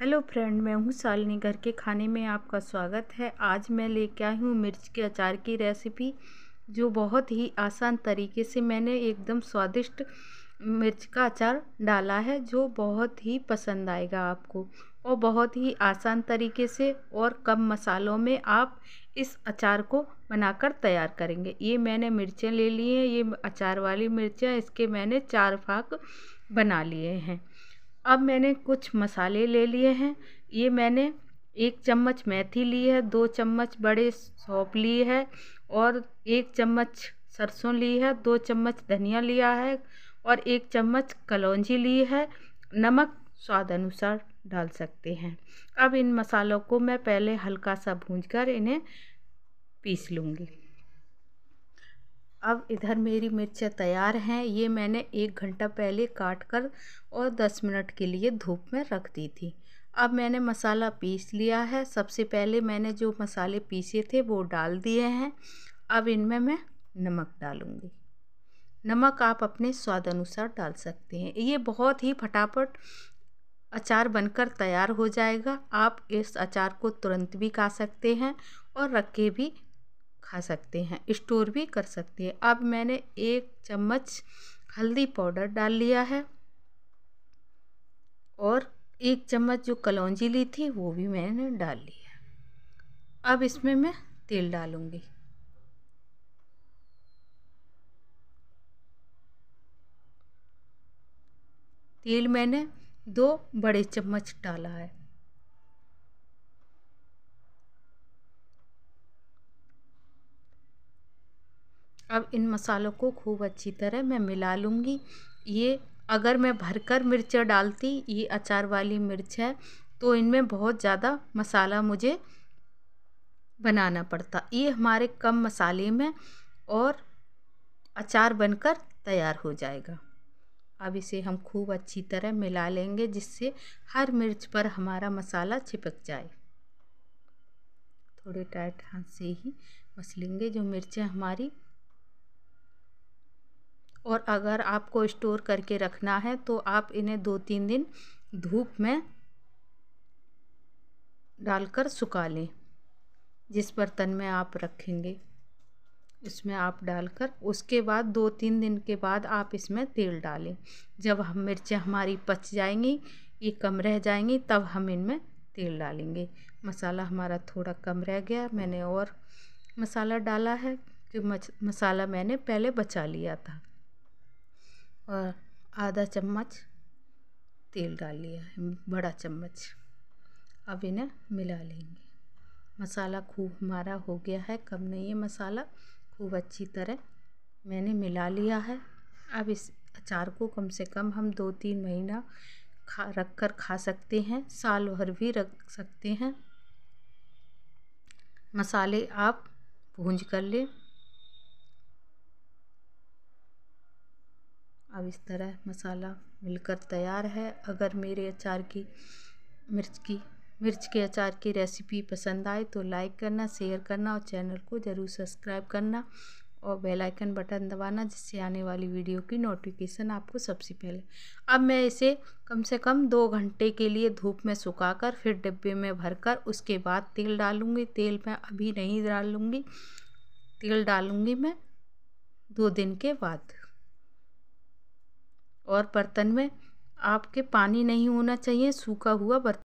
hello friend मैं हूँ सालनी घर के खाने में आपका स्वागत है आज मैं लेके आई हूँ मिर्च के अचार की रेसिपी जो बहुत ही आसान तरीके से मैंने एकदम स्वादिष्ट मिर्च का अचार डाला है जो बहुत ही पसंद आएगा आपको और बहुत ही आसान तरीके से और कम मसालों में आप इस अचार को बनाकर तैयार करेंगे ये मैंने मिर्चें ले ली हैं ये अचार वाली मिर्चें इसके मैंने चार फाक बना लिए हैं अब मैंने कुछ मसाले ले लिए हैं ये मैंने एक चम्मच मेथी ली है दो चम्मच बड़े सौंप ली है और एक चम्मच सरसों ली है दो चम्मच धनिया लिया है और एक चम्मच कलौंजी ली है नमक स्वाद अनुसार डाल सकते हैं अब इन मसालों को मैं पहले हल्का सा भूंजकर कर इन्हें पीस लूँगी अब इधर मेरी मिर्चें तैयार हैं ये मैंने एक घंटा पहले काट कर और दस मिनट के लिए धूप में रख दी थी अब मैंने मसाला पीस लिया है सबसे पहले मैंने जो मसाले पीसे थे वो डाल दिए हैं अब इनमें मैं नमक डालूँगी नमक आप अपने स्वाद अनुसार डाल सकते हैं ये बहुत ही फटाफट अचार बनकर तैयार हो जाएगा आप इस अचार को तुरंत भी खा सकते हैं और रख के भी खा सकते हैं स्टोर भी कर सकते हैं अब मैंने एक चम्मच हल्दी पाउडर डाल लिया है और एक चम्मच जो कलौंजी ली थी वो भी मैंने डाल ली है अब इसमें मैं तेल डालूँगी तेल मैंने दो बड़े चम्मच डाला है अब इन मसालों को खूब अच्छी तरह मैं मिला लूँगी ये अगर मैं भरकर मिर्च डालती ये अचार वाली मिर्च है तो इनमें बहुत ज़्यादा मसाला मुझे बनाना पड़ता ये हमारे कम मसाले में और अचार बनकर तैयार हो जाएगा अब इसे हम खूब अच्छी तरह मिला लेंगे जिससे हर मिर्च पर हमारा मसाला चिपक जाए थोड़े टाइट हाथ से ही मसलेंगे जो मिर्चें हमारी और अगर आपको स्टोर करके रखना है तो आप इन्हें दो तीन दिन धूप में डालकर सुखा लें जिस बर्तन में आप रखेंगे उसमें आप डालकर उसके बाद दो तीन दिन के बाद आप इसमें तेल डालें जब हम मिर्चें हमारी पच जाएंगी ये कम रह जाएंगी तब हम इनमें तेल डालेंगे मसाला हमारा थोड़ा कम रह गया मैंने और मसाला डाला है कि मसाला मैंने पहले बचा लिया था और आधा चम्मच तेल डाल लिया है बड़ा चम्मच अब इन्हें मिला लेंगे मसाला खूब हमारा हो गया है कम नहीं है मसाला खूब अच्छी तरह मैंने मिला लिया है अब इस अचार को कम से कम हम दो तीन महीना खा रख कर खा सकते हैं साल भर भी रख सकते हैं मसाले आप भूंज कर लें अब इस तरह मसाला मिलकर तैयार है अगर मेरे अचार की मिर्च की मिर्च के अचार की रेसिपी पसंद आए तो लाइक करना शेयर करना और चैनल को ज़रूर सब्सक्राइब करना और बेल आइकन बटन दबाना जिससे आने वाली वीडियो की नोटिफिकेशन आपको सबसे पहले अब मैं इसे कम से कम दो घंटे के लिए धूप में सुखाकर फिर डिब्बे में भरकर उसके बाद तेल डालूँगी तेल मैं अभी नहीं डालूँगी तेल डालूँगी मैं दो दिन के बाद और बर्तन में आपके पानी नहीं होना चाहिए सूखा हुआ बर्तन